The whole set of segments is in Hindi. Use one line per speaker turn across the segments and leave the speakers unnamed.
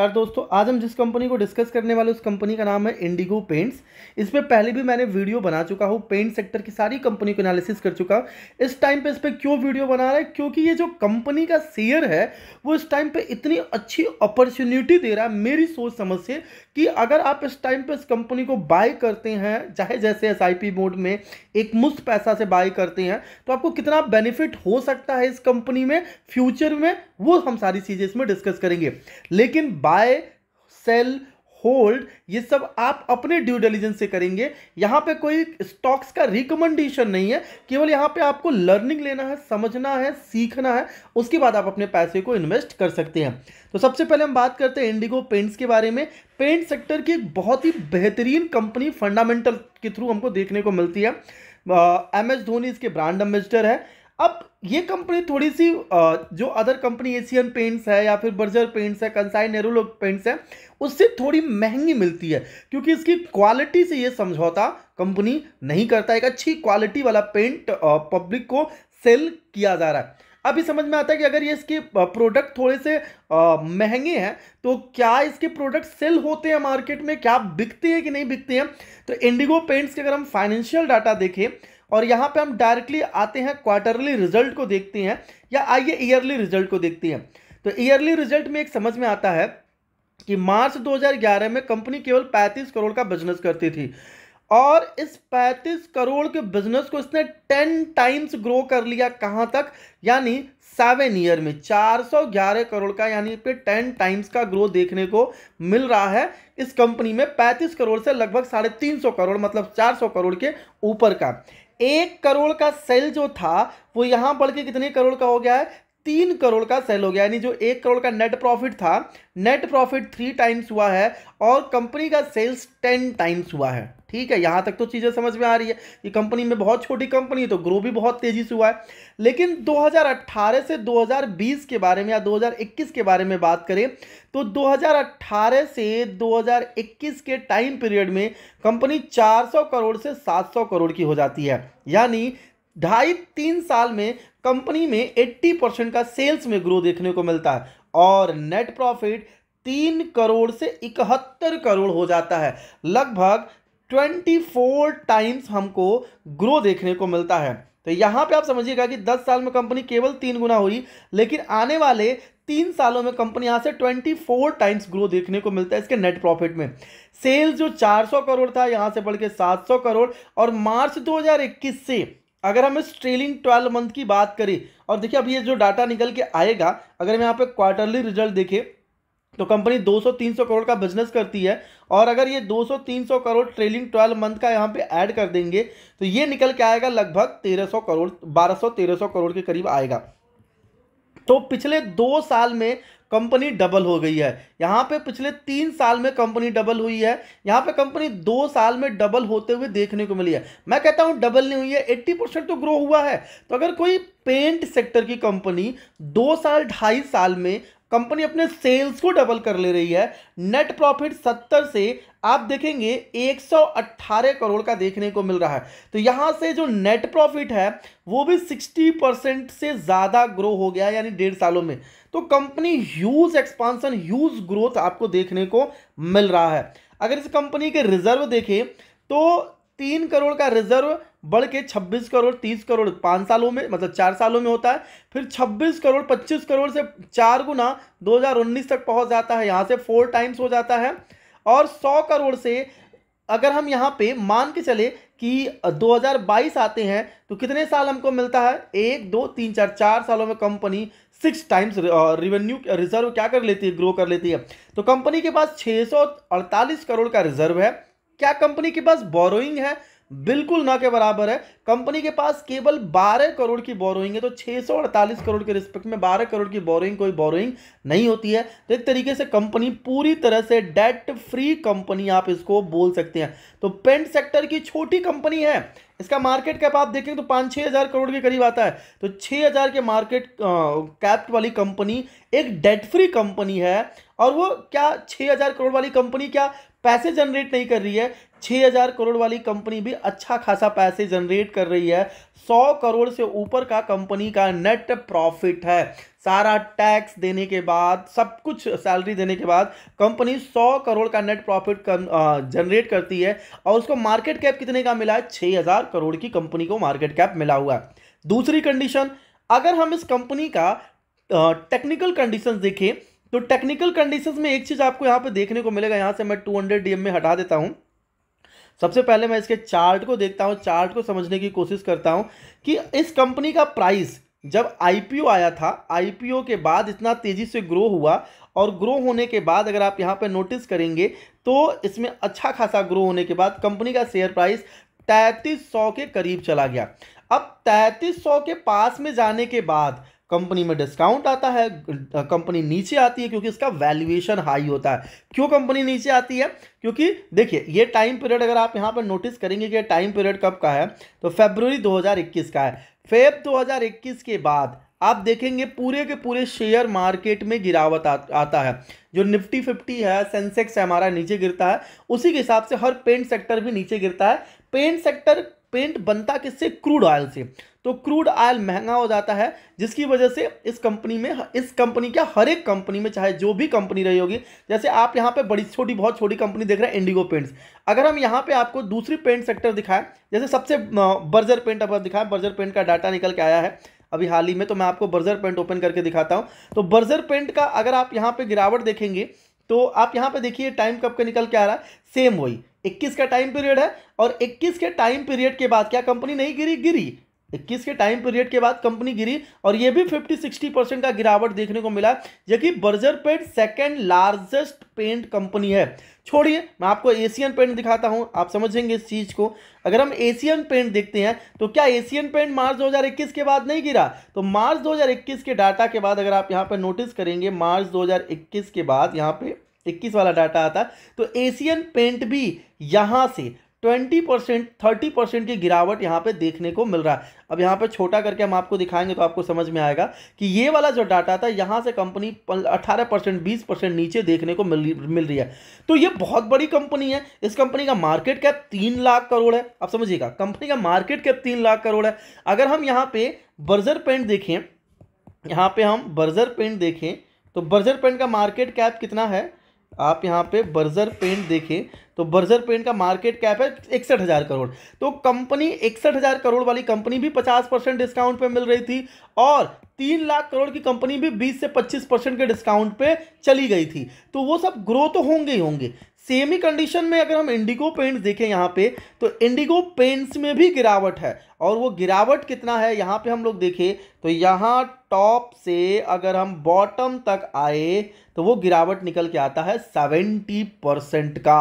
यार दोस्तों आज हम जिस कंपनी को डिस्कस करने वाले उस कंपनी का नाम है इंडिगो पेंट्स इस पर पहले भी मैंने वीडियो बना चुका हूँ पेंट सेक्टर की सारी कंपनी को एनालिसिस कर चुका हूँ इस टाइम पे इस पर क्यों वीडियो बना रहा है क्योंकि ये जो कंपनी का शेयर है वो इस टाइम पे इतनी अच्छी अपॉर्चुनिटी दे रहा है मेरी सोच समझ से कि अगर आप इस टाइम पे इस कंपनी को बाय करते हैं चाहे जैसे एस आई मोड में एक मुफ्त पैसा से बाय करते हैं तो आपको कितना बेनिफिट हो सकता है इस कंपनी में फ्यूचर में वो हम सारी चीज़ें इसमें डिस्कस करेंगे लेकिन बाय सेल होल्ड ये सब आप अपने ड्यू डेलीजेंस से करेंगे यहाँ पे कोई स्टॉक्स का रिकमेंडेशन नहीं है केवल यहाँ पे आपको लर्निंग लेना है समझना है सीखना है उसके बाद आप अपने पैसे को इन्वेस्ट कर सकते हैं तो सबसे पहले हम बात करते हैं इंडिगो पेंट्स के बारे में पेंट सेक्टर की एक बहुत ही बेहतरीन कंपनी फंडामेंटल के थ्रू हमको देखने को मिलती है एम एस धोनी इसके ब्रांड एम्बेसडर है अब ये कंपनी थोड़ी सी जो अदर कंपनी एशियन पेंट्स है या फिर बर्जर पेंट्स है कंसाई नेहरूलो पेंट्स है उससे थोड़ी महंगी मिलती है क्योंकि इसकी क्वालिटी से ये समझौता कंपनी नहीं करता एक अच्छी क्वालिटी वाला पेंट पब्लिक को सेल किया जा रहा है अभी समझ में आता है कि अगर ये इसके प्रोडक्ट थोड़े से महंगे हैं तो क्या इसके प्रोडक्ट सेल होते हैं मार्केट में क्या बिकते हैं कि नहीं बिकते हैं तो इंडिगो पेंट्स के अगर हम फाइनेंशियल डाटा देखें और यहाँ पे हम डायरेक्टली आते हैं क्वार्टरली रिजल्ट को देखते हैं या आइए ईयरली रिजल्ट को देखते हैं तो ईयरली रिजल्ट में एक समझ में आता है कि मार्च 2011 में कंपनी केवल 35 करोड़ का बिजनेस करती थी और इस 35 करोड़ के बिजनेस को इसने 10 टाइम्स ग्रो कर लिया कहाँ तक यानी सेवन ईयर में 411 करोड़ का यानी पे 10 टाइम्स का ग्रो देखने को मिल रहा है इस कंपनी में 35 करोड़ से लगभग साढ़े तीन सौ करोड़ मतलब 400 करोड़ के ऊपर का एक करोड़ का सेल जो था वो यहाँ बढ़ के कितने करोड़ का हो गया है तीन करोड़ का सेल हो गया यानी जो एक करोड़ का नेट प्रॉफिट था नेट प्रॉफिट थ्री टाइम्स हुआ है और कंपनी का सेल्स टेन टाइम्स हुआ है ठीक है यहाँ तक तो चीज़ें समझ में आ रही है ये कंपनी में बहुत छोटी कंपनी है तो ग्रो भी बहुत तेज़ी से हुआ है लेकिन 2018 से 2020 के बारे में या 2021 के बारे में बात करें तो 2018 से 2021 के टाइम पीरियड में कंपनी 400 करोड़ से 700 करोड़ की हो जाती है यानी ढाई तीन साल में कंपनी में 80 परसेंट का सेल्स में ग्रो देखने को मिलता है और नेट प्रॉफिट तीन करोड़ से इकहत्तर करोड़ हो जाता है लगभग ट्वेंटी फोर टाइम्स हमको ग्रो देखने को मिलता है तो यहां पे आप समझिएगा कि दस साल में कंपनी केवल तीन गुना हुई लेकिन आने वाले तीन सालों में कंपनी यहां से ट्वेंटी फोर टाइम्स ग्रो देखने को मिलता है इसके नेट प्रॉफिट में सेल्स जो 400 करोड़ था यहां से बढ़ के सौ करोड़ और मार्च 2021 से अगर हम इस ट्रेलिंग ट्वेल्व मंथ की बात करें और देखिए अब ये जो डाटा निकल के आएगा अगर हम यहाँ पे क्वार्टरली रिजल्ट देखें तो कंपनी 200-300 करोड़ का बिजनेस करती है और अगर ये 200-300 करोड़ ट्रेलिंग ट्वेल्व मंथ का यहाँ पे ऐड कर देंगे तो ये निकल के आएगा लगभग 1300 करोड़ 1200-1300 करोड़ के करीब आएगा तो पिछले दो साल में कंपनी डबल हो गई है यहाँ पे पिछले तीन साल में कंपनी डबल हुई है यहाँ पे कंपनी दो साल में डबल होते हुए देखने को मिली है मैं कहता हूँ डबल नहीं हुई है एट्टी परसेंट तो ग्रो हुआ है तो अगर कोई पेंट सेक्टर की कंपनी दो साल ढाई साल में कंपनी अपने सेल्स को डबल कर ले रही है नेट प्रॉफिट 70 से आप देखेंगे 118 करोड़ का देखने को मिल रहा है तो यहां से जो नेट प्रॉफिट है वो भी 60 परसेंट से ज़्यादा ग्रो हो गया यानी डेढ़ सालों में तो company huge expansion huge growth आपको देखने को मिल रहा है अगर इस कंपनी के रिजर्व देखें तो तीन करोड़ का रिजर्व बढ़ के छब्बीस करोड़ तीस करोड़ पाँच सालों में मतलब चार सालों में होता है फिर छब्बीस करोड़ पच्चीस करोड़ से चार गुना 2019 तक पहुंच जाता है यहाँ से फोर टाइम्स हो जाता है और सौ करोड़ से अगर हम यहाँ पे मान के चले कि 2022 आते हैं तो कितने साल हमको मिलता है एक दो तीन चार चार सालों में company six times revenue reserve क्या कर लेती है ग्रो कर लेती है तो कंपनी के पास 648 करोड़ का रिजर्व है क्या कंपनी के पास बोरोइंग है बिल्कुल ना के बराबर है कंपनी के पास केवल 12 करोड़ की बोरोइंग है तो छह करोड़ के रिस्पेक्ट में 12 करोड़ की बोरोइंग कोई बोरोइंग नहीं होती है तो एक तरीके से कंपनी पूरी तरह से डेट फ्री कंपनी आप इसको बोल सकते हैं तो पेंट सेक्टर की छोटी कंपनी है इसका मार्केट कैप आप देखेंगे तो पाँच छः हज़ार करोड़ के करीब आता है तो छः हज़ार के मार्केट कैप वाली कंपनी एक डेट फ्री कंपनी है और वो क्या छः हज़ार करोड़ वाली कंपनी क्या पैसे जनरेट नहीं कर रही है छः हज़ार करोड़ वाली कंपनी भी अच्छा खासा पैसे जनरेट कर रही है सौ करोड़ से ऊपर का कंपनी का नेट प्रॉफिट है सारा टैक्स देने के बाद सब कुछ सैलरी देने के बाद कंपनी सौ करोड़ का नेट प्रॉफिट जनरेट करती है और उसको मार्केट कैप कितने का मिला है छः हज़ार करोड़ की कंपनी को मार्केट कैप मिला हुआ है दूसरी कंडीशन अगर हम इस कंपनी का टेक्निकल कंडीशन देखें तो टेक्निकल कंडीशंस में एक चीज़ आपको यहाँ पे देखने को मिलेगा यहाँ से मैं 200 डीएम में हटा देता हूँ सबसे पहले मैं इसके चार्ट को देखता हूँ चार्ट को समझने की कोशिश करता हूँ कि इस कंपनी का प्राइस जब आईपीओ आया था आईपीओ के बाद इतना तेज़ी से ग्रो हुआ और ग्रो होने के बाद अगर आप यहाँ पर नोटिस करेंगे तो इसमें अच्छा खासा ग्रो होने के बाद कंपनी का शेयर प्राइस तैंतीस सौ के करीब चला गया अब तैतीस सौ के पास में जाने के बाद कंपनी में डिस्काउंट आता है कंपनी नीचे आती है क्योंकि इसका वैल्यूएशन हाई होता है क्यों कंपनी नीचे आती है क्योंकि देखिए ये टाइम पीरियड अगर आप यहाँ पर नोटिस करेंगे कि टाइम पीरियड कब का है तो फेब्रवरी 2021 का है फेब 2021 के बाद आप देखेंगे पूरे के पूरे शेयर मार्केट में गिरावट आ, आता है जो निफ्टी फिफ्टी है सेंसेक्स है हमारा नीचे गिरता है उसी के हिसाब से हर पेंट सेक्टर भी नीचे गिरता है पेंट सेक्टर पेंट बनता किससे क्रूड ऑयल से तो क्रूड ऑयल महंगा हो जाता है जिसकी वजह से इस कंपनी में इस कंपनी क्या हर एक कंपनी में चाहे जो भी कंपनी रही होगी जैसे आप यहाँ पे बड़ी छोटी बहुत छोटी कंपनी देख रहे हैं इंडिगो पेंट्स अगर हम यहाँ पे आपको दूसरी पेंट सेक्टर दिखाएं जैसे सबसे बर्जर पेंट अगर दिखाएं बर्जर पेंट का डाटा निकल के आया है अभी हाल ही में तो मैं आपको बर्जर पेंट ओपन करके दिखाता हूँ तो बर्जर पेंट का अगर आप यहाँ पर गिरावट देखेंगे तो आप यहाँ पे देखिए टाइम कब का निकल के आ रहा है सेम वही 21 का टाइम पीरियड है और 21 के टाइम पीरियड के बाद क्या कंपनी नहीं गिरी गिरी इक्कीस के टाइम पीरियड के बाद कंपनी गिरी और ये भी 50-60 परसेंट का गिरावट देखने को मिला जबकि कि Berger paint second largest paint company है छोड़िए मैं आपको एशियन पेंट दिखाता हूँ आप समझेंगे इस चीज़ को अगर हम एशियन पेंट देखते हैं तो क्या एशियन पेंट मार्च 2021 के बाद नहीं गिरा तो मार्च 2021 के डाटा के बाद अगर आप यहाँ पर नोटिस करेंगे मार्च 2021 के बाद यहाँ पे इक्कीस वाला डाटा आता तो एशियन पेंट भी यहाँ से ट्वेंटी परसेंट थर्टी परसेंट की गिरावट यहाँ पे देखने को मिल रहा है अब यहाँ पे छोटा करके हम आपको दिखाएंगे तो आपको समझ में आएगा कि ये वाला जो डाटा था यहाँ से कंपनी अठारह परसेंट बीस परसेंट नीचे देखने को मिल मिल रही है तो ये बहुत बड़ी कंपनी है इस कंपनी का मार्केट कैप तीन लाख करोड़ है आप समझिएगा कंपनी का मार्केट कैप तीन लाख करोड़ है अगर हम यहाँ पे बर्जर पेंट देखें यहाँ पे हम बर्जर पेंट देखें तो बर्जर पेंट का मार्केट कैप कितना है आप यहाँ पे बर्जर पेंट देखें तो बर्जर पेंट का मार्केट कैप है इकसठ हज़ार करोड़ तो कंपनी इकसठ हज़ार करोड़ वाली कंपनी भी पचास परसेंट डिस्काउंट पे मिल रही थी और तीन लाख करोड़ की कंपनी भी बीस से पच्चीस परसेंट के डिस्काउंट पे चली गई थी तो वो सब ग्रो तो होंगे ही होंगे सेम ही कंडीशन में अगर हम इंडिगो पेंट्स देखें यहाँ पे तो इंडिगो पेंट्स में भी गिरावट है और वो गिरावट कितना है यहाँ पे हम लोग देखें तो यहाँ टॉप से अगर हम बॉटम तक आए तो वो गिरावट निकल के आता है सेवेंटी परसेंट का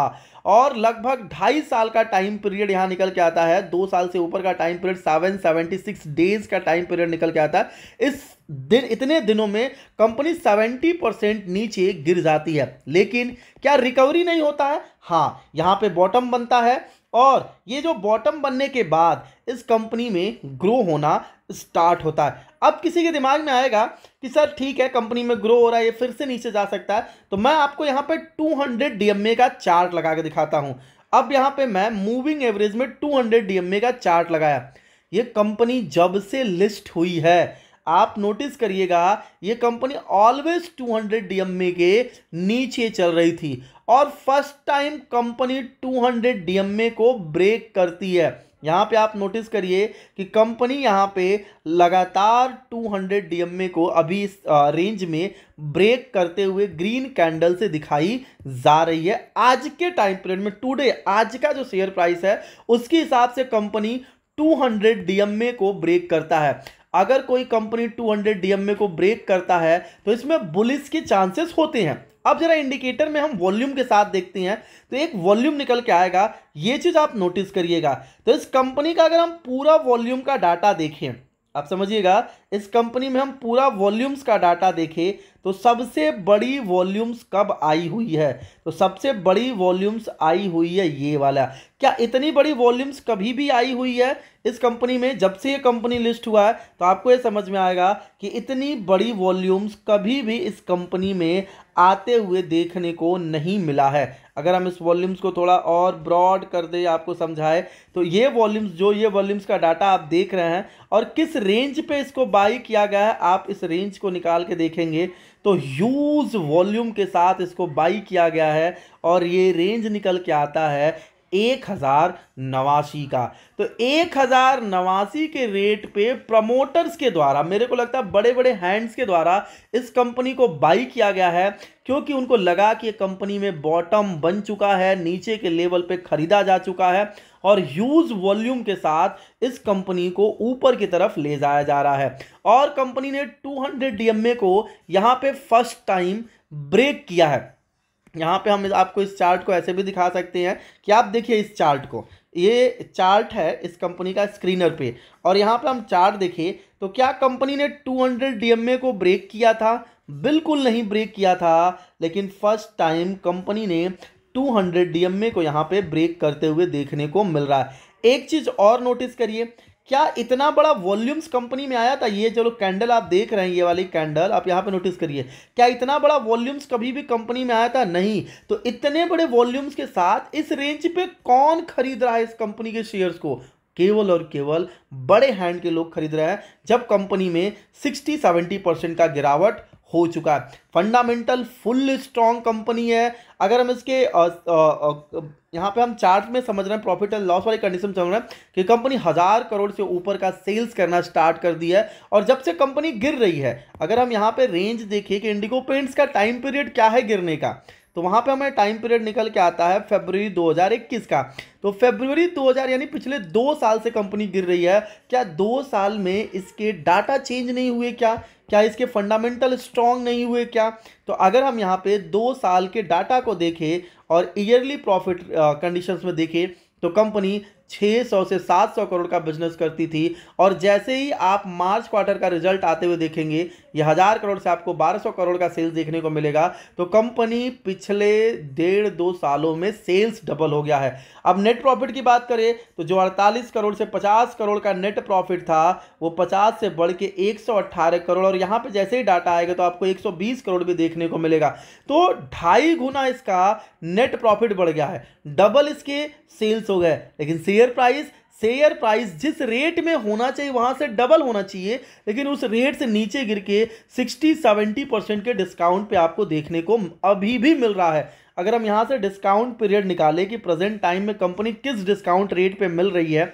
और लगभग ढाई साल का टाइम पीरियड यहाँ निकल के आता है दो साल से ऊपर का time period seven seventy six days का टाइम पीरियड निकल के आता है इस दिन इतने दिनों में कंपनी 70 परसेंट नीचे गिर जाती है लेकिन क्या रिकवरी नहीं होता है हाँ यहाँ पे बॉटम बनता है और ये जो बॉटम बनने के बाद इस कंपनी में ग्रो होना स्टार्ट होता है अब किसी के दिमाग में आएगा कि सर ठीक है कंपनी में ग्रो हो रहा है ये फिर से नीचे जा सकता है तो मैं आपको यहाँ पे 200 डीएमए का चार्ट लगा के दिखाता हूँ अब यहाँ पे मैं मूविंग एवरेज में 200 डीएमए का चार्ट लगाया ये कंपनी जब से लिस्ट हुई है आप नोटिस करिएगा ये कंपनी ऑलवेज 200 डीएमए के नीचे चल रही थी और फर्स्ट टाइम कंपनी 200 डीएमए को ब्रेक करती है यहाँ पे आप नोटिस करिए कि कंपनी यहाँ पे लगातार 200 डीएमए को अभी इस रेंज में ब्रेक करते हुए ग्रीन कैंडल से दिखाई जा रही है आज के टाइम पीरियड में टुडे आज का जो शेयर प्राइस है उसके हिसाब से कंपनी 200 डीएमए को ब्रेक करता है अगर कोई कंपनी 200 डीएमए को ब्रेक करता है तो इसमें बुलिस के चांसेस होते हैं अब जरा इंडिकेटर में हम वॉल्यूम के साथ देखते हैं तो एक वॉल्यूम निकल के आएगा ये चीज़ आप नोटिस करिएगा तो इस कंपनी का अगर हम पूरा वॉल्यूम का डाटा देखें आप समझिएगा इस कंपनी में हम पूरा वॉल्यूम्स का डाटा देखें तो सबसे बड़ी वॉल्यूम्स कब आई हुई है तो सबसे बड़ी वॉल्यूम्स आई हुई है ये वाला क्या इतनी बड़ी वॉल्यूम्स कभी भी आई हुई है इस कंपनी में जब से ये कंपनी लिस्ट हुआ है तो आपको ये समझ में आएगा कि इतनी बड़ी वॉल्यूम्स कभी भी इस कंपनी में आते हुए देखने को नहीं मिला है अगर हम इस वॉल्यूम्स को थोड़ा और ब्रॉड कर दे आपको समझाए तो ये वॉल्यूम्स जो ये वॉल्यूम्स का डाटा आप देख रहे हैं और किस रेंज पे इसको बाई किया गया है आप इस रेंज को निकाल के देखेंगे तो यूज वॉल्यूम के साथ इसको बाई किया गया है और ये रेंज निकल के आता है एक हज़ार नवासी का तो एक हज़ार नवासी के रेट पे प्रमोटर्स के द्वारा मेरे को लगता है बड़े बड़े हैंड्स के द्वारा इस कंपनी को बाई किया गया है क्योंकि उनको लगा कि ये कंपनी में बॉटम बन चुका है नीचे के लेवल पे ख़रीदा जा चुका है और यूज वॉल्यूम के साथ इस कंपनी को ऊपर की तरफ ले जाया जा रहा है और कंपनी ने 200 डीएमए को यहाँ पे फर्स्ट टाइम ब्रेक किया है यहाँ पे हम आपको इस चार्ट को ऐसे भी दिखा सकते हैं कि आप देखिए इस चार्ट को ये चार्ट है इस कंपनी का स्क्रीनर पे और यहाँ पे हम चार्ट देखें तो क्या कंपनी ने 200 डीएमए को ब्रेक किया था बिल्कुल नहीं ब्रेक किया था लेकिन फर्स्ट टाइम कंपनी ने 200 डीएमए को यहाँ पे ब्रेक करते हुए देखने को मिल रहा है एक चीज़ और नोटिस करिए क्या इतना बड़ा वॉल्यूम्स कंपनी में आया था ये चलो कैंडल आप देख रहे हैं ये वाली कैंडल आप यहाँ पे नोटिस करिए क्या इतना बड़ा वॉल्यूम्स कभी भी कंपनी में आया था नहीं तो इतने बड़े वॉल्यूम्स के साथ इस रेंज पे कौन खरीद रहा है इस कंपनी के शेयर्स को केवल और केवल बड़े हैंड के लोग खरीद रहे हैं जब कंपनी में सिक्सटी सेवेंटी परसेंट का गिरावट हो चुका है फंडामेंटल फुल स्ट्रॉन्ग कंपनी है अगर हम इसके यहाँ पे हम चार्ट में समझ रहे हैं प्रॉफिट एंड लॉस वाली कंडीशन समझ रहे हैं कि कंपनी हज़ार करोड़ से ऊपर का सेल्स करना स्टार्ट कर दिया है और जब से कंपनी गिर रही है अगर हम यहाँ पे रेंज देखें कि इंडिगो पेंट्स का टाइम पीरियड क्या है गिरने का तो वहाँ पे हमें टाइम पीरियड निकल के आता है फेबररी 2021 का तो फेबररी 2000 यानी पिछले दो साल से कंपनी गिर रही है क्या दो साल में इसके डाटा चेंज नहीं हुए क्या क्या इसके फंडामेंटल स्ट्रॉन्ग नहीं हुए क्या तो अगर हम यहाँ पे दो साल के डाटा को देखें और ईयरली प्रॉफिट कंडीशन में देखें तो कंपनी 600 से 700 करोड़ का बिजनेस करती थी और जैसे ही आप मार्च क्वार्टर का रिजल्ट आते हुए देखेंगे ये हज़ार करोड़ से आपको 1200 करोड़ का सेल्स देखने को मिलेगा तो कंपनी पिछले डेढ़ दो सालों में सेल्स डबल हो गया है अब नेट प्रॉफिट की बात करें तो जो अड़तालीस करोड़ से पचास करोड़ का नेट प्रॉफिट था वो पचास से बढ़ के एक करोड़ और यहाँ पर जैसे ही डाटा आएगा तो आपको एक करोड़ भी देखने को मिलेगा तो ढाई गुना इसका नेट प्रॉफिट बढ़ गया है डबल इसके सेल्स हो गए लेकिन शेयर प्राइस शेयर प्राइस जिस रेट में होना चाहिए वहाँ से डबल होना चाहिए लेकिन उस रेट से नीचे गिर के सिक्सटी सेवेंटी परसेंट के डिस्काउंट पे आपको देखने को अभी भी मिल रहा है अगर हम यहाँ से डिस्काउंट पीरियड निकालें कि प्रेजेंट टाइम में कंपनी किस डिस्काउंट रेट पे मिल रही है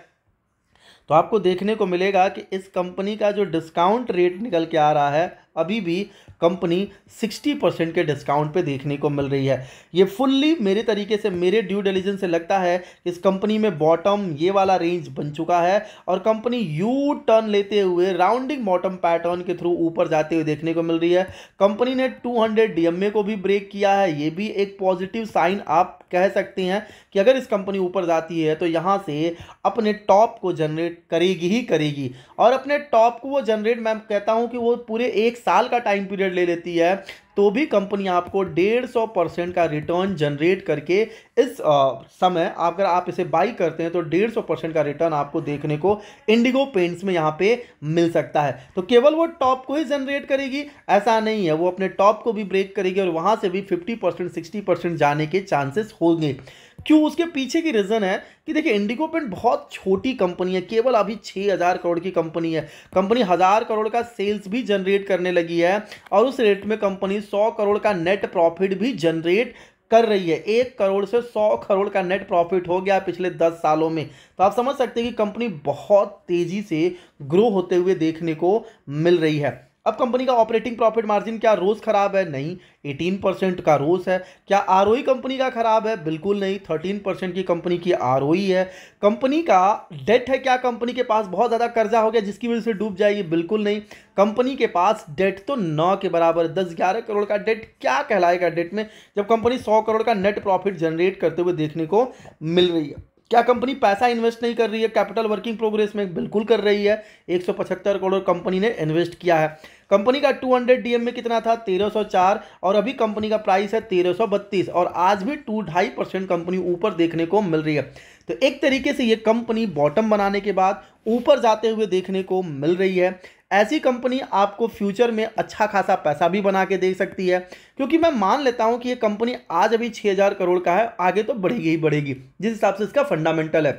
तो आपको देखने को मिलेगा कि इस कंपनी का जो डिस्काउंट रेट निकल के आ रहा है अभी भी कंपनी 60 परसेंट के डिस्काउंट पे देखने को मिल रही है ये फुल्ली मेरे तरीके से मेरे ड्यू डेलीजन से लगता है कि इस कंपनी में बॉटम ये वाला रेंज बन चुका है और कंपनी यू टर्न लेते हुए राउंडिंग बॉटम पैटर्न के थ्रू ऊपर जाते हुए देखने को मिल रही है कंपनी ने 200 डीएमए को भी ब्रेक किया है ये भी एक पॉजिटिव साइन आप कह सकते हैं कि अगर इस कंपनी ऊपर जाती है तो यहाँ से अपने टॉप को जनरेट करेगी ही करेगी और अपने टॉप को वो जनरेट मैं कहता हूँ कि वो पूरे एक साल का टाइम पीरियड ले लेती है तो भी कंपनी आपको डेढ़ सौ परसेंट का रिटर्न जनरेट करके इस आ, समय अगर आप इसे बाई करते हैं तो डेढ़ सौ परसेंट का रिटर्न आपको देखने को इंडिगो पेंट्स में यहाँ पे मिल सकता है तो केवल वो टॉप को ही जनरेट करेगी ऐसा नहीं है वो अपने टॉप को भी ब्रेक करेगी और वहाँ से भी फिफ्टी परसेंट सिक्सटी परसेंट जाने के चांसेस होंगे क्यों उसके पीछे की रीज़न है कि देखिए इंडिगो पेंट बहुत छोटी कंपनी है केवल अभी छः हज़ार करोड़ की कंपनी है कंपनी हज़ार करोड़ का सेल्स भी जनरेट करने लगी है और उस रेट में कंपनी सौ करोड़ का नेट प्रॉफिट भी जनरेट कर रही है एक करोड़ से सौ करोड़ का नेट प्रॉफिट हो गया पिछले दस सालों में तो आप समझ सकते हैं कि कंपनी बहुत तेज़ी से ग्रो होते हुए देखने को मिल रही है अब कंपनी का ऑपरेटिंग प्रॉफिट मार्जिन क्या रोज़ खराब है नहीं 18 परसेंट का रोज़ है क्या आर कंपनी का खराब है बिल्कुल नहीं 13 परसेंट की कंपनी की आर है कंपनी का डेट है क्या कंपनी के पास बहुत ज़्यादा कर्जा हो गया जिसकी वजह से डूब जाएगी बिल्कुल नहीं कंपनी के पास डेट तो नौ के बराबर दस ग्यारह करोड़ का डेट क्या कहलाएगा डेट में जब कंपनी सौ करोड़ का नेट प्रॉफिट जनरेट करते हुए देखने को मिल रही है क्या कंपनी पैसा इन्वेस्ट नहीं कर रही है कैपिटल वर्किंग प्रोग्रेस में बिल्कुल कर रही है एक करोड़ कंपनी ने इन्वेस्ट किया है कंपनी का 200 डीएम में कितना था 1304 और अभी कंपनी का प्राइस है 1332 और आज भी टू ढाई परसेंट कंपनी ऊपर देखने को मिल रही है तो एक तरीके से ये कंपनी बॉटम बनाने के बाद ऊपर जाते हुए देखने को मिल रही है ऐसी कंपनी आपको फ्यूचर में अच्छा खासा पैसा भी बना के दे सकती है क्योंकि मैं मान लेता हूं कि ये कंपनी आज अभी छः हज़ार करोड़ का है आगे तो बढ़ेगी ही बढ़ेगी जिस हिसाब से इसका फंडामेंटल है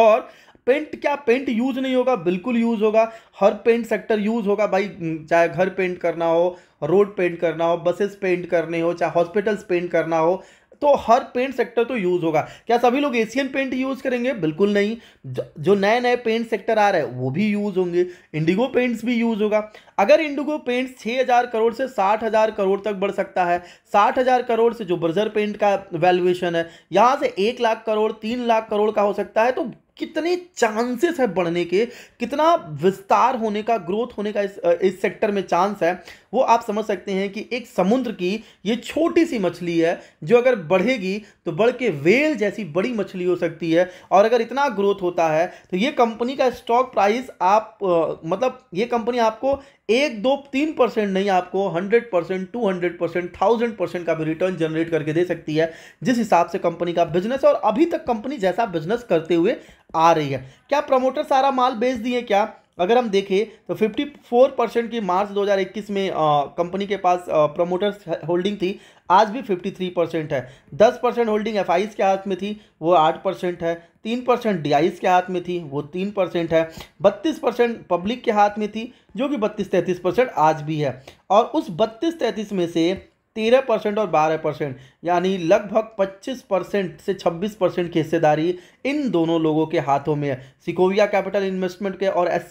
और पेंट क्या पेंट यूज नहीं होगा बिल्कुल यूज होगा हर पेंट सेक्टर यूज होगा भाई चाहे घर पेंट करना हो रोड पेंट करना हो बसेस पेंट करने हो चाहे हॉस्पिटल्स पेंट करना हो तो हर पेंट सेक्टर तो यूज़ होगा क्या सभी लोग एशियन पेंट यूज़ करेंगे बिल्कुल नहीं जो नए नए पेंट सेक्टर आ रहे हैं वो भी यूज़ होंगे इंडिगो पेंट्स भी यूज़ होगा अगर इंडिगो पेंट्स 6000 करोड़ से 60000 करोड़ तक बढ़ सकता है 60000 करोड़ से जो ब्रजर पेंट का वैल्यूएशन है यहाँ से एक लाख करोड़ तीन लाख करोड़ का हो सकता है तो कितने चांसेस है बढ़ने के कितना विस्तार होने का ग्रोथ होने का इस इस सेक्टर में चांस है वो आप समझ सकते हैं कि एक समुद्र की ये छोटी सी मछली है जो अगर बढ़ेगी तो बढ़ के वेल जैसी बड़ी मछली हो सकती है और अगर इतना ग्रोथ होता है तो ये कंपनी का स्टॉक प्राइस आप मतलब ये कंपनी आपको एक दो तीन परसेंट नहीं आपको hundred percent two hundred percent thousand percent का भी रिटर्न जनरेट करके दे सकती है जिस हिसाब से कंपनी का बिजनेस और अभी तक कंपनी जैसा बिजनेस करते हुए आ रही है क्या प्रमोटर सारा माल बेच दिए क्या अगर हम देखें तो 54 परसेंट की मार्च 2021 में कंपनी के पास प्रमोटर्स होल्डिंग थी आज भी 53 परसेंट है 10 परसेंट होल्डिंग एफ के हाथ में थी वो 8 परसेंट है तीन परसेंट डी के हाथ में थी वो तीन परसेंट है बत्तीस परसेंट पब्लिक के हाथ में थी जो कि बत्तीस तैंतीस परसेंट आज भी है और उस बत्तीस तैंतीस में से तेरह परसेंट और बारह परसेंट यानी लगभग पच्चीस परसेंट से छब्बीस परसेंट की हिस्सेदारी इन दोनों लोगों के हाथों में है सिकोविया कैपिटल इन्वेस्टमेंट के और S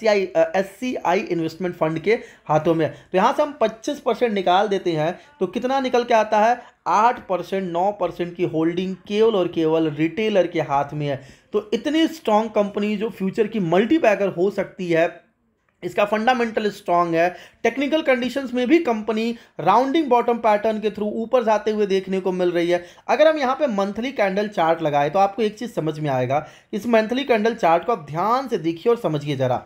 C I investment fund के हाथों में है तो यहाँ से हम पच्चीस परसेंट निकाल देते हैं तो कितना निकल के आता है आठ परसेंट नौ परसेंट की होल्डिंग केवल और केवल रिटेलर के हाथ में है तो इतनी स्ट्रांग कंपनी जो फ्यूचर की मल्टीपैकर हो सकती है इसका फंडामेंटल स्ट्रांग है टेक्निकल कंडीशंस में भी कंपनी राउंडिंग बॉटम पैटर्न के थ्रू ऊपर जाते हुए देखने को मिल रही है अगर हम यहाँ पे मंथली कैंडल चार्ट लगाए तो आपको एक चीज़ समझ में आएगा इस मंथली कैंडल चार्ट को आप ध्यान से देखिए और समझिए ज़रा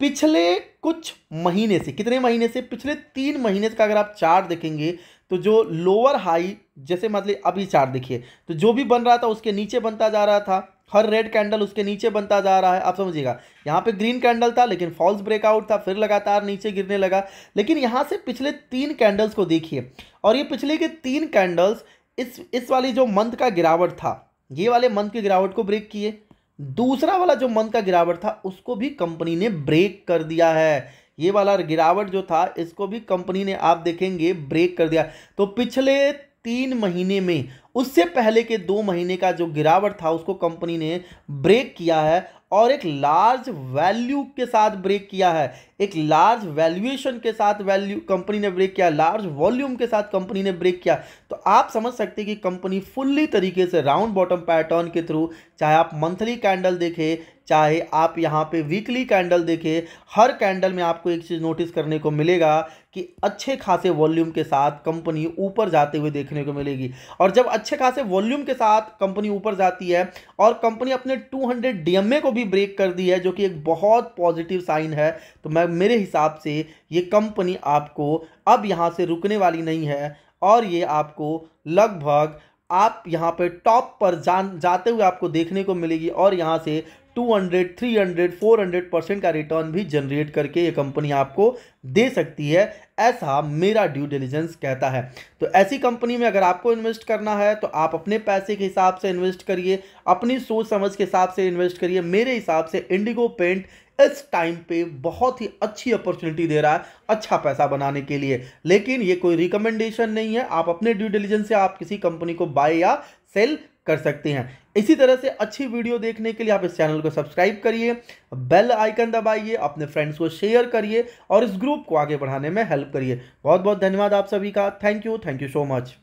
पिछले कुछ महीने से कितने महीने से पिछले तीन महीने का अगर आप चार्ट देखेंगे तो जो लोअर हाई जैसे मतलब अभी चार्ट देखिए तो जो भी बन रहा था उसके नीचे बनता जा रहा था हर रेड कैंडल उसके नीचे बनता जा रहा है आप समझिएगा यहाँ पे ग्रीन कैंडल था लेकिन फॉल्स ब्रेकआउट था फिर लगातार नीचे गिरने लगा लेकिन यहाँ से पिछले तीन कैंडल्स को देखिए और ये पिछले के तीन कैंडल्स इस इस वाली जो मंथ का गिरावट था ये वाले मंथ की गिरावट को ब्रेक किए दूसरा वाला जो मंथ का गिरावट था उसको भी कंपनी ने ब्रेक कर दिया है ये वाला गिरावट जो था इसको भी कंपनी ने आप देखेंगे ब्रेक कर दिया तो पिछले तीन महीने में उससे पहले के दो महीने का जो गिरावट था उसको कंपनी ने ब्रेक किया है और एक लार्ज वैल्यू के साथ ब्रेक किया है एक लार्ज वैल्यूएशन के साथ वैल्यू कंपनी ने ब्रेक किया लार्ज वॉल्यूम के साथ कंपनी ने ब्रेक किया तो आप समझ सकते हैं कि कंपनी फुल्ली तरीके से राउंड बॉटम पैटर्न के थ्रू चाहे आप मंथली कैंडल देखें चाहे आप यहाँ पे वीकली कैंडल देखें हर कैंडल में आपको एक चीज़ नोटिस करने को मिलेगा कि अच्छे खासे वॉल्यूम के साथ कंपनी ऊपर जाते हुए देखने को मिलेगी और जब अच्छे खासे वॉल्यूम के साथ कंपनी ऊपर जाती है और कंपनी अपने टू डीएमए को भी ब्रेक कर दी है जो कि एक बहुत पॉजिटिव साइन है तो मैं मेरे हिसाब से ये कंपनी आपको अब यहाँ से रुकने वाली नहीं है और ये आपको लगभग आप यहाँ पे टॉप पर जान जाते हुए आपको देखने को मिलेगी और यहाँ से 200, 300, 400 परसेंट का रिटर्न भी जनरेट करके ये कंपनी आपको दे सकती है ऐसा मेरा ड्यू डिलीजेंस कहता है तो ऐसी कंपनी में अगर आपको इन्वेस्ट करना है तो आप अपने पैसे के हिसाब से इन्वेस्ट करिए अपनी सोच समझ के हिसाब से इन्वेस्ट करिए मेरे हिसाब से इंडिगो पेंट इस टाइम पे बहुत ही अच्छी अपॉर्चुनिटी दे रहा है अच्छा पैसा बनाने के लिए लेकिन ये कोई रिकमेंडेशन नहीं है आप अपने ड्यू डिलीजेंस से आप किसी कंपनी को बाय या सेल कर सकते हैं इसी तरह से अच्छी वीडियो देखने के लिए आप इस चैनल को सब्सक्राइब करिए बेल आइकन दबाइए अपने फ्रेंड्स को शेयर करिए और इस ग्रुप को आगे बढ़ाने में हेल्प करिए बहुत बहुत धन्यवाद आप सभी का thank you thank you so much